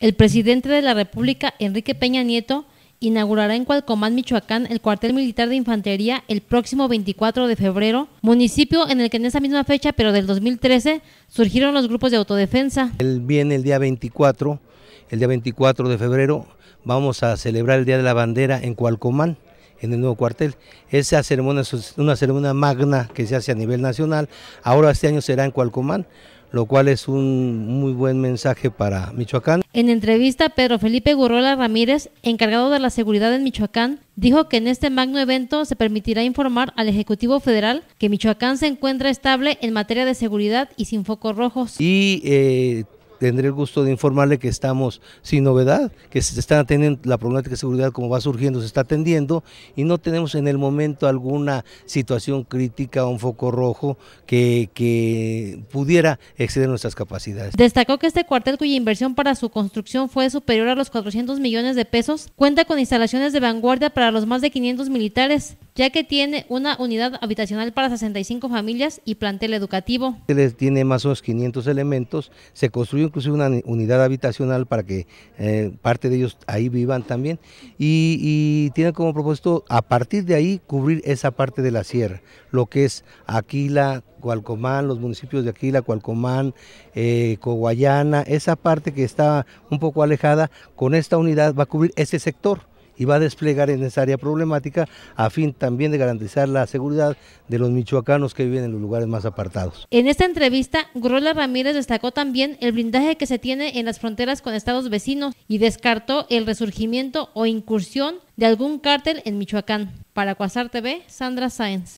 El presidente de la República, Enrique Peña Nieto, inaugurará en Cualcomán, Michoacán, el cuartel militar de infantería el próximo 24 de febrero, municipio en el que en esa misma fecha, pero del 2013, surgieron los grupos de autodefensa. Él viene el día 24, el día 24 de febrero, vamos a celebrar el Día de la Bandera en Cualcomán en el nuevo cuartel. Esa ceremonia es una ceremonia magna que se hace a nivel nacional. Ahora este año será en Cualcomán lo cual es un muy buen mensaje para Michoacán. En entrevista, Pedro Felipe Gurrola Ramírez, encargado de la seguridad en Michoacán, dijo que en este magno evento se permitirá informar al Ejecutivo Federal que Michoacán se encuentra estable en materia de seguridad y sin focos rojos. Y eh, tendré el gusto de informarle que estamos sin novedad, que se está atendiendo la problemática de seguridad como va surgiendo, se está atendiendo y no tenemos en el momento alguna situación crítica o un foco rojo que, que pudiera exceder nuestras capacidades. Destacó que este cuartel cuya inversión para su construcción fue superior a los 400 millones de pesos, cuenta con instalaciones de vanguardia para los más de 500 militares, ya que tiene una unidad habitacional para 65 familias y plantel educativo. Tiene más o menos 500 elementos, se construyó inclusive una unidad habitacional para que eh, parte de ellos ahí vivan también y, tiene como propósito a partir de ahí cubrir esa parte de la sierra, lo que es Aquila, Cualcomán, los municipios de Aquila, Cualcomán, eh, Coguayana, esa parte que está un poco alejada, con esta unidad va a cubrir ese sector y va a desplegar en esa área problemática a fin también de garantizar la seguridad de los michoacanos que viven en los lugares más apartados. En esta entrevista, Grola Ramírez destacó también el blindaje que se tiene en las fronteras con estados vecinos y descartó el resurgimiento o incursión de algún cártel en Michoacán. Para Cuasar TV, Sandra Sáenz.